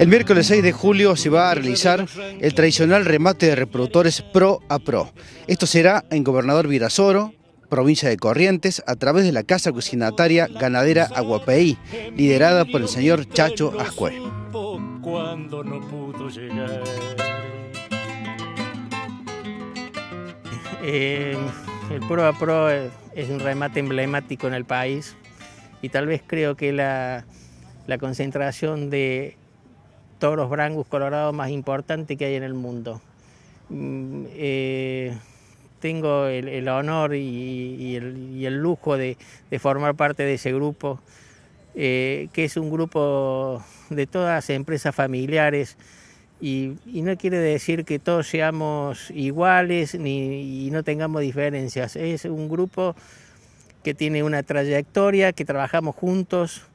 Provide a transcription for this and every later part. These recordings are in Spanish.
El miércoles 6 de julio se va a realizar el tradicional remate de reproductores pro a pro. Esto será en Gobernador Virasoro, provincia de Corrientes, a través de la Casa Cocinataria Ganadera Aguapeí, liderada por el señor Chacho Ascue. Eh, el pro a pro es un remate emblemático en el país y tal vez creo que la concentración de los brangus colorados más importantes que hay en el mundo. Mm, eh, tengo el, honor y, el, lujo de, formar parte de ese grupo, eh, que es un grupo de todas las empresas familiares. Y, no quiere decir que todos seamos iguales ni, y no tengamos diferencias. Es un grupo que tiene una trayectoria, que trabajamos juntos,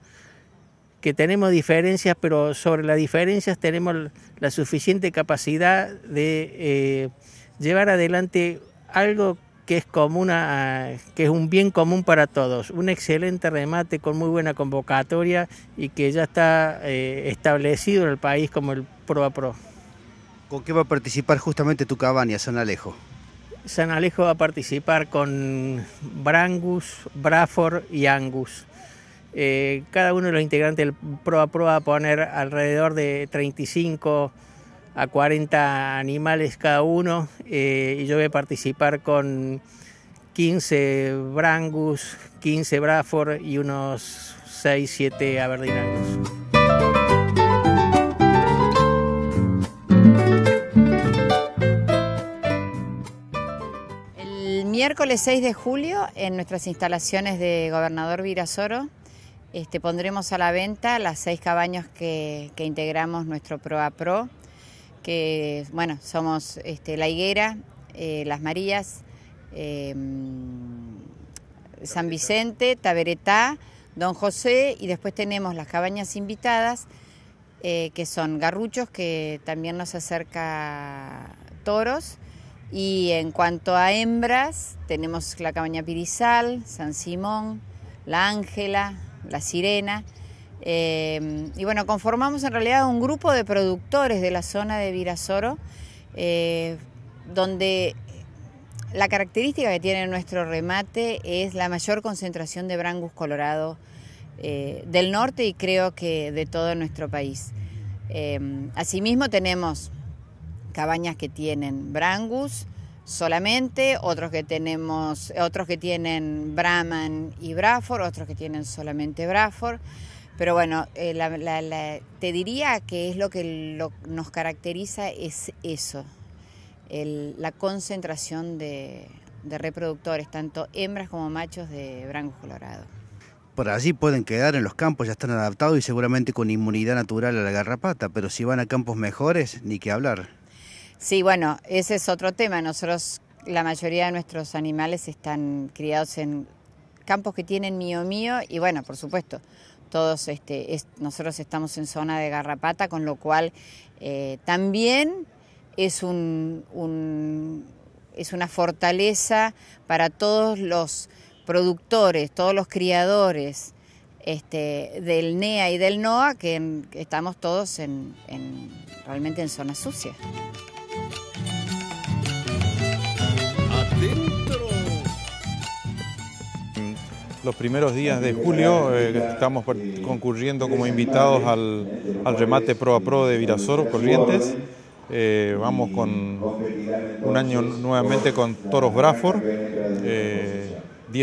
que tenemos diferencias, pero sobre las diferencias tenemos la suficiente capacidad de eh, llevar adelante algo que es común a, que es un bien común para todos. Un excelente remate con muy buena convocatoria y que ya está eh, establecido en el país como el Pro a Pro. ¿Con qué va a participar justamente tu cabaña, San Alejo? San Alejo va a participar con Brangus, Braford y Angus. Eh, cada uno de los integrantes del a Pro va a poner alrededor de 35 a 40 animales cada uno eh, y yo voy a participar con 15 Brangus, 15 Braford y unos 6, 7 aberdinarios. El miércoles 6 de julio en nuestras instalaciones de Gobernador Virasoro este, pondremos a la venta las seis cabañas que, integramos nuestro Pro a Pro, que bueno, somos este, La Higuera, eh, Las Marías, em, San Vicente, Taberetá, Don José y después tenemos las cabañas invitadas, eh, que son garruchos, que también nos acerca toros. Y en cuanto a hembras, tenemos la cabaña Pirizal, San Simón, La Ángela, la Sirena. Eh, y bueno, conformamos en realidad un grupo de productores de la zona de Virasoro, eh, donde la característica que tiene nuestro remate es la mayor concentración de brangus colorado eh, del norte y creo que de todo nuestro país. asimismo tenemos cabañas que tienen brangus, solamente, otros que tenemos, otros que tienen Brahman y Braford, otros que tienen solamente Braford. Pero bueno, eh, te diría que es lo que nos caracteriza es eso, la concentración de, de, reproductores, tanto hembras como machos de branco colorado. Por allí pueden quedar en los campos, ya están adaptados y seguramente con inmunidad natural a la garrapata, pero si van a campos mejores, ni que hablar. Sí, bueno, ese es otro tema. Nosotros, la mayoría de nuestros animales están criados en campos que tienen mío mío y bueno, por supuesto, todos este, nosotros estamos en zona de garrapata, con lo cual eh, también es un, es una fortaleza para todos los productores, todos los criadores este, del NEA y del NOA, que estamos todos en, realmente en zonas sucia. Los primeros días de julio eh, estamos concurriendo como invitados al, remate pro a pro de Virasoro Corrientes. Eh, vamos con un año nuevamente con toros Braford, 10 eh,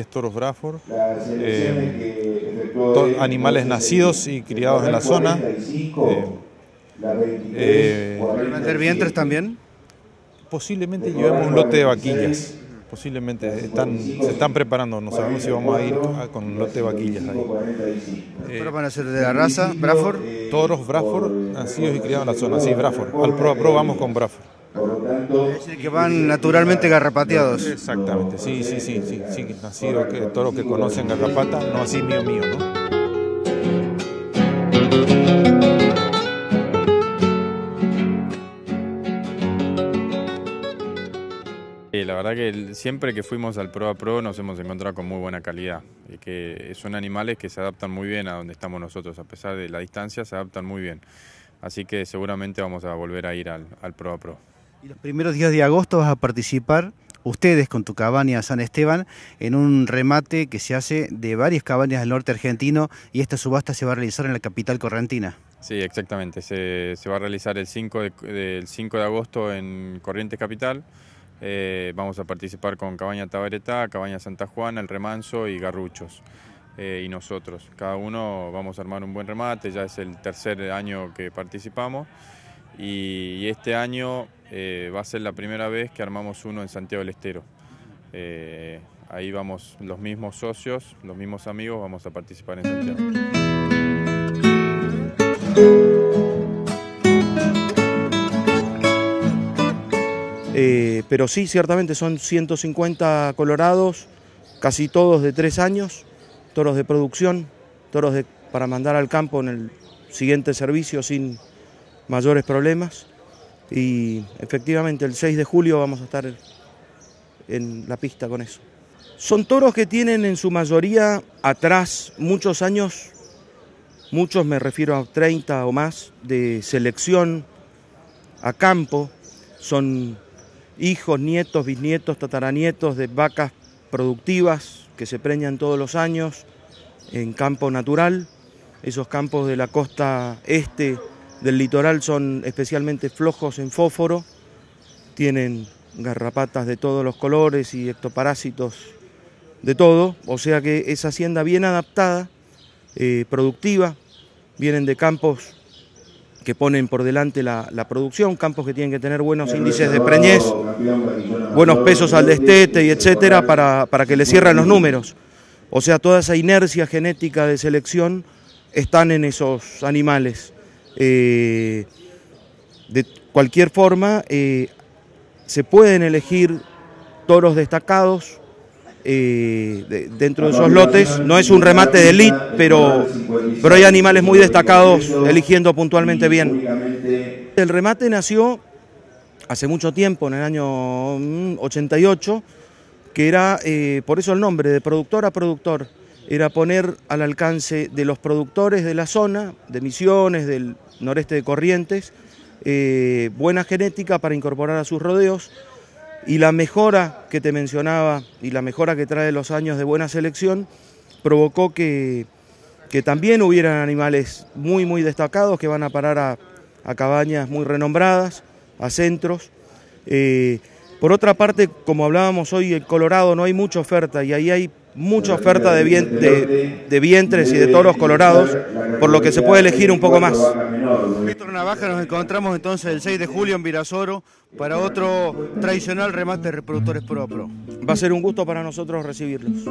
toros Braford, eh, animales nacidos y criados en la zona. vientres también? posiblemente llevemos un lote de vaquillas. Posiblemente están, se están preparando, no sabemos si vamos a ir con un lote de vaquillas ahí. Eh, van a ser de la raza? ¿Braford? los Braford, nacidos y criados en la zona, sí, Braford. Al pro a pro vamos con Braford. Es que van naturalmente garrapateados. Exactamente, sí, sí, sí, sí, sí, nacidos, que, toros que conocen garrapata, no así mío mío, ¿no? verdad que siempre que fuimos al Pro a Pro nos hemos encontrado con muy buena calidad. Y que son animales que se adaptan muy bien a donde estamos nosotros, a pesar de la distancia, se adaptan muy bien. Así que seguramente vamos a volver a ir al, Pro a Pro. Y los primeros días de agosto vas a participar ustedes con tu cabaña San Esteban en un remate que se hace de varias cabañas del norte argentino y esta subasta se va a realizar en la capital correntina. Sí, exactamente. Se, se va a realizar el 5 de, el 5 de agosto en Corrientes Capital. Eh, vamos a participar con Cabaña Tabaretá, Cabaña Santa Juana, El Remanso y Garruchos. Eh, y nosotros. Cada uno vamos a armar un buen remate, ya es el tercer año que participamos. Y, este año eh, va a ser la primera vez que armamos uno en Santiago del Estero. ahí vamos los mismos socios, los mismos amigos, vamos a participar en Santiago. pero sí, ciertamente son 150 colorados, casi todos de tres años, toros de producción, toros para mandar al campo en el siguiente servicio sin mayores problemas. Y efectivamente el 6 de julio vamos a estar en la pista con eso. Son toros que tienen en su mayoría atrás muchos años, muchos me refiero a 30 o más, de selección a campo. Son hijos, nietos, bisnietos, tataranietos de vacas productivas que se preñan todos los años en campo natural. Esos campos de la costa este del litoral son especialmente flojos en fósforo, tienen garrapatas de todos los colores y ectoparásitos de todo, o sea que es hacienda bien adaptada, eh, productiva, vienen de campos que ponen por delante la, producción, campos que tienen que tener buenos índices de preñez, buenos pesos al destete y etcétera, para, para que le cierran los números. O sea, toda esa inercia genética de selección están en esos animales. Eh, de cualquier forma, eh, se pueden elegir toros destacados, eh, dentro de esos lotes. No es un remate de elite, pero, pero hay animales muy destacados eligiendo puntualmente bien. El remate nació hace mucho tiempo, en el año 88, mm, que era, eh, por eso el nombre, de productor a productor, era poner al alcance de los productores de la zona, de Misiones, del noreste de Corrientes, eh, buena genética para incorporar a sus rodeos y la mejora que te mencionaba y la mejora que trae los años de buena selección provocó que, que también hubieran animales muy, muy destacados que van a parar a, cabañas muy renombradas, a centros. Eh, por otra parte, como hablábamos hoy, el Colorado no hay mucha oferta y ahí hay mucha oferta de, vientres y de toros colorados, por lo que se puede elegir un poco más. Víctor Navaja, nos encontramos entonces el 6 de julio en Virasoro para otro tradicional remate de reproductores propios. Va a ser un gusto para nosotros recibirlos.